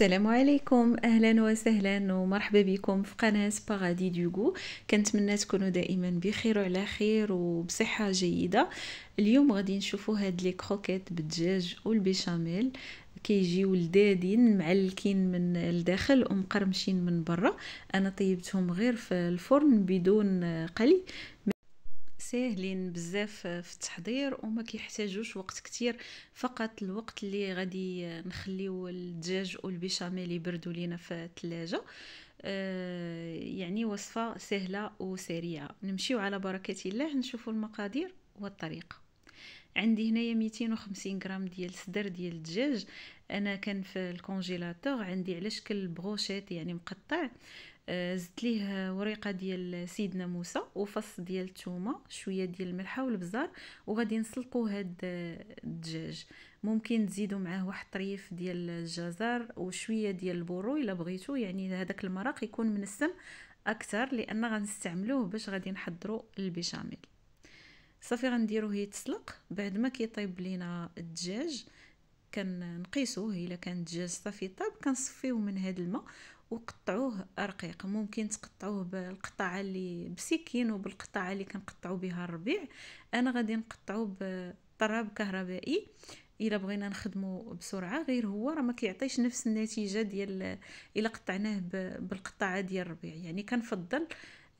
السلام عليكم اهلا وسهلا ومرحبا بكم في قناه باغادي دوغو كنتمنى تكونوا دائما بخير وعلى خير وبصحه جيده اليوم غادي نشوفوا هاد لي كروكيت بالدجاج والبيشاميل كيجيو لذادين معلكين من الداخل ومقرمشين من برا انا طيبتهم غير في الفرن بدون قلي ساهلين بزاف في التحضير وما كيحتاجوش وقت كتير فقط الوقت اللي غادي نخليو الدجاج والبيشاميل يبردوا لينا في الثلاجه آه يعني وصفه سهله وسريعه نمشيو على بركه الله نشوفوا المقادير والطريقه عندي هنايا 250 غرام ديال صدر ديال الدجاج انا كان في الكونجيلاتور عندي على شكل بروشيت يعني مقطع آه، زدت ليه وريقه ديال سيدنا موسى وفص ديال الثومه شويه ديال الملحه والبزار وغادي نسلقوا هاد الدجاج ممكن تزيدوا معاه واحد طريف ديال الجزر وشويه ديال البورو الا بغيتو يعني هذاك المرق يكون منسم اكثر لان غنستعملوه باش غادي نحضروا البيشاميل صافي غنديروه يتسلق بعد ما كيطيب لينا الدجاج كنقيسوه الا كان الدجاج صافي طاب كنصفيوه من هاد الماء وقطعوه رقيق ممكن تقطعوه بالقطعه اللي بسكين وبالقطعه اللي كنقطعو بها الربيع انا غادي نقطعو بطراب كهربائي الا بغينا نخدمو بسرعه غير هو راه ما كيعطيش نفس النتيجه ديال الا قطعناه بالقطعه ديال الربيع يعني كنفضل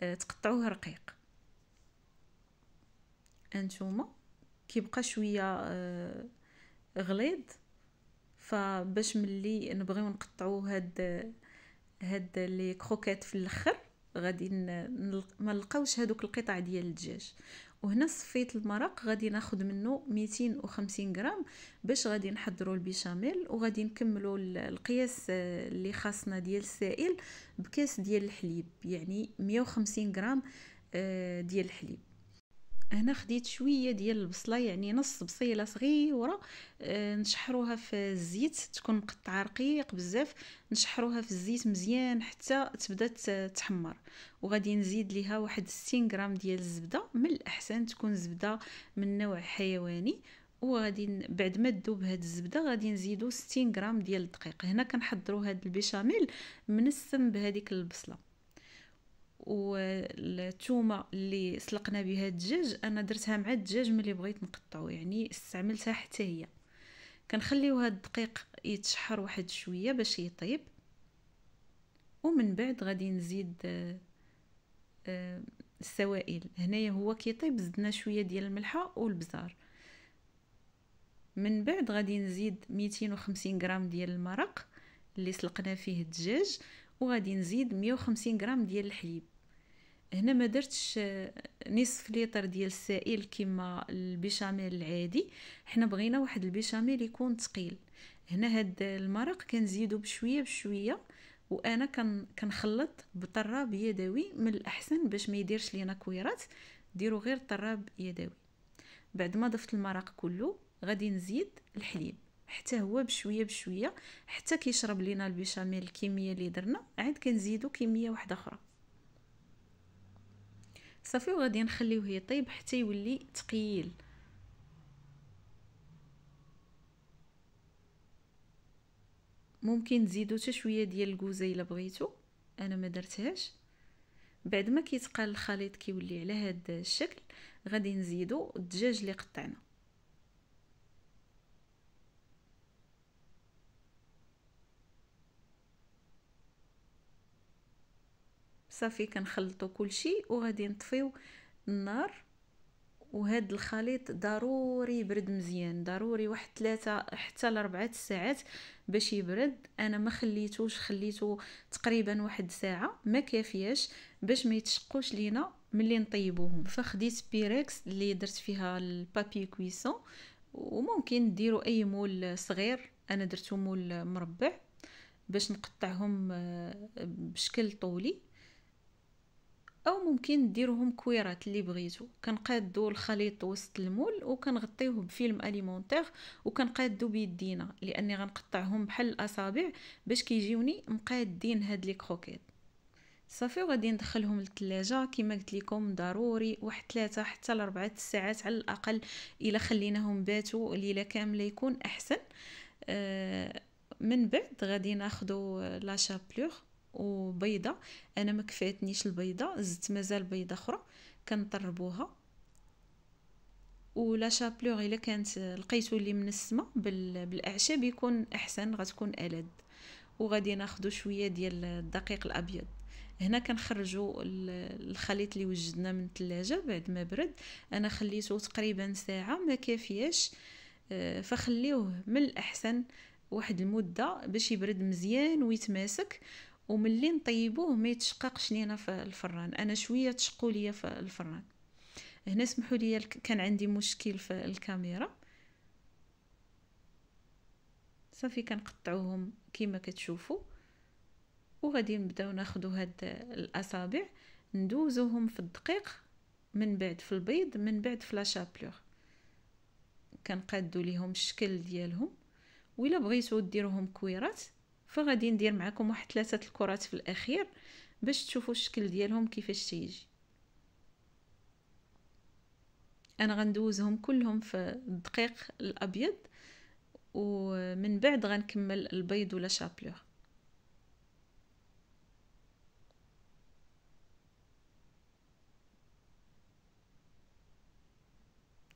آه، تقطعوه رقيق انتوما كيبقى شويه آه، غليظ فباش ملي نبغيو نقطعو هاد هاد لي كروكيت في الاخر غادي ما نلقاوش هادوك القطع ديال الدجاج وهنا صفيت المرق غادي ناخد منه 250 غرام باش غادي نحضروا البيشاميل وغادي نكملوا القياس آه، اللي خاصنا ديال السائل بكاس ديال الحليب يعني 150 غرام آه، ديال الحليب هنا خديت شويه ديال البصله يعني نص بصيله صغيره آه، نشحروها في الزيت تكون مقطعه رقيق بزاف نشحروها في الزيت مزيان حتى تبدا تحمر وغادي نزيد ليها واحد 60 غرام ديال الزبده من الاحسن تكون زبده من نوع حيواني وغادي بعد ما تذوب هاد الزبده غادي نزيدو 60 غرام ديال الدقيق هنا كنحضروا هاد البيشاميل من السم بهذيك البصله والثومه اللي سلقنا بها الدجاج انا درتها مع الدجاج ملي بغيت نقطعو يعني استعملتها حتى هي كنخليو هاد الدقيق يتشحر واحد شويه باش يطيب ومن بعد غادي نزيد آه، آه، السوائل هنايا هو كيطيب زدنا شويه ديال الملحه والبزار من بعد غادي نزيد 250 غرام ديال المرق اللي سلقنا فيه الدجاج وغادي نزيد 150 غرام ديال الحليب هنا ما درتش نصف ليتر ديال السائل كما البيشاميل العادي حنا بغينا واحد البيشاميل يكون ثقيل هنا هاد المرق كنزيدو بشويه بشويه وانا كان كنخلط بطراب يدوي من الاحسن باش ما يديرش لينا كويرات ديرو غير طراب يدوي بعد ما ضفت المرق كله غادي نزيد الحليب حتى هو بشويه بشويه حتى كيشرب لينا البيشاميل الكميه اللي درنا عاد كنزيدو كميه واحده اخرى صافي وغادي نخليوه يطيب حتى يولي تقيل ممكن تزيدو حتى شويه ديال الكوزه الا بغيتو انا ما درتهاش بعد ما كيتقال الخليط كيولي على هذا الشكل غادي نزيدو الدجاج اللي قطعنا صافي كنخلطوا كلشي وغادي نطفيو النار وهاد الخليط ضروري يبرد مزيان ضروري واحد ثلاثة حتى لربعة ساعات باش يبرد انا ما خليتوش خليته تقريبا واحد ساعة ما كافياش باش ما يتشقوش لينا ملي نطيبوهم فخديت بيريكس اللي درت فيها البابي كويسون وممكن ديروا اي مول صغير انا درتو مول مربع باش نقطعهم آه، بشكل طولي او ممكن ديروهم كويرات اللي بغيتو كنقادو الخليط وسط المول وكنغطيوه بفيلم اليمونتير وكنقادو بيدينا لاني غنقطعهم بحال الاصابع باش كيجيوني مقادين هاد لي كروكيت صافي وغادي ندخلهم للثلاجه كما قلت لكم ضروري واحد ثلاثة حتى لأربعة ساعات على الاقل الا خليناهم باتوا ليله كامله يكون احسن آه، من بعد غادي ناخذ لا شابلوغ وبيضه انا ما كفاتنيش البيضه زدت مازال بيضه اخرى كنطربوها ولا شابلوغ الا كانت لقيتو اللي من السما بالاعشاب يكون احسن غتكون الد وغادي ناخدو شويه ديال الدقيق الابيض هنا كنخرجوا الخليط اللي وجدنا من الثلاجه بعد ما برد انا خليته تقريبا ساعه ما كافياش آه، فخليوه من الاحسن واحد المده باش يبرد مزيان ويتماسك وملي نطيبوه ما يتشققش لينا في الفران انا شويه تشقوا ليا في الفران هنا سمحوا لي كان عندي مشكل في الكاميرا صافي كنقطعوهم كما كتشوفوا وغادي نبداو ناخدو هاد الاصابع ندوزوهم في الدقيق من بعد في البيض من بعد في شابلوغ كنقادو ليهم الشكل ديالهم ولا بغيتو ديروهم كويرات فغادي ندير معكم واحد ثلاثه الكرات في الاخير باش تشوفوا الشكل ديالهم كيفاش تيجي انا غندوزهم كلهم في الدقيق الابيض ومن بعد غنكمل البيض ولا شابلور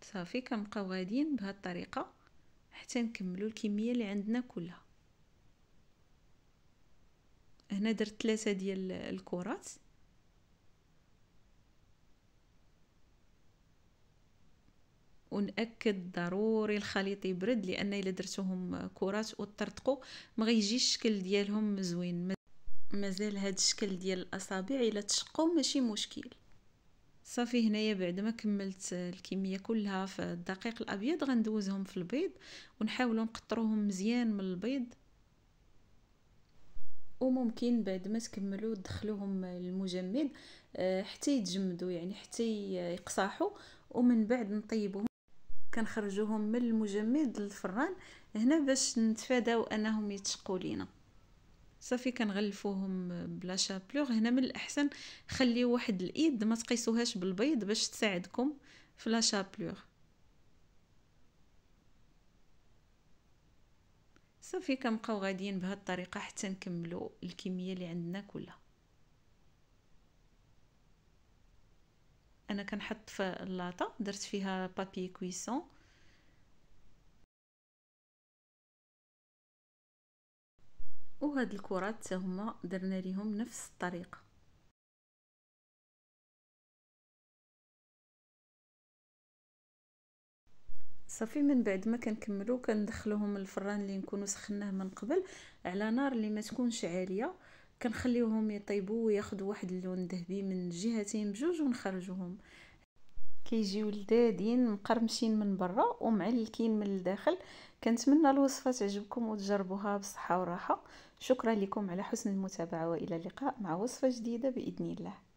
صافي كنبقاو غاديين بهاد الطريقه حتى نكملو الكميه اللي عندنا كلها هنا درت ثلاثة ديال الكرات ونأكد ضروري الخليط يبرد لان الا درتوهم كرات وطرطقوا ما غيجيش الشكل ديالهم زوين مازال هاد الشكل ديال الاصابع الا تشقوا ماشي مشكل صافي هنايا بعد ما كملت الكميه كلها في الدقيق الابيض غندوزهم في البيض ونحاولوا نقطروهم مزيان من البيض وممكن بعد ما تكملوا تدخلوهم المجمد آه، حتى يتجمدوا يعني حتى يقصاحوا ومن بعد نطيبوهم كنخرجوهم من المجمد للفران هنا باش نتفاداو انهم يتشقوا لينا صافي كنغلفوهم بلا شابلوغ هنا من الاحسن خليو واحد الايد ما تقيسوهاش بالبيض باش تساعدكم في لا شابلوغ صافي كنبقاو غاديين بهاد الطريقه حتى نكملوا الكميه اللي عندنا كلها انا كنحط في اللاطه درت فيها بابي كويسون وهاد الكرات هما درنا ليهم نفس الطريقه صافي من بعد ما كنكملو كندخلوهم الفران اللي نكونو سخناه من قبل على نار اللي ما تكونش عاليه كنخليوهم يطيبوا وياخذوا واحد اللون ذهبي من جهتين بجوج ونخرجوهم كيجيو لذادين مقرمشين من برا ومعلكين من الداخل كنتمنى الوصفه تعجبكم وتجربوها بصحه وراحه شكرا لكم على حسن المتابعه والى اللقاء مع وصفه جديده باذن الله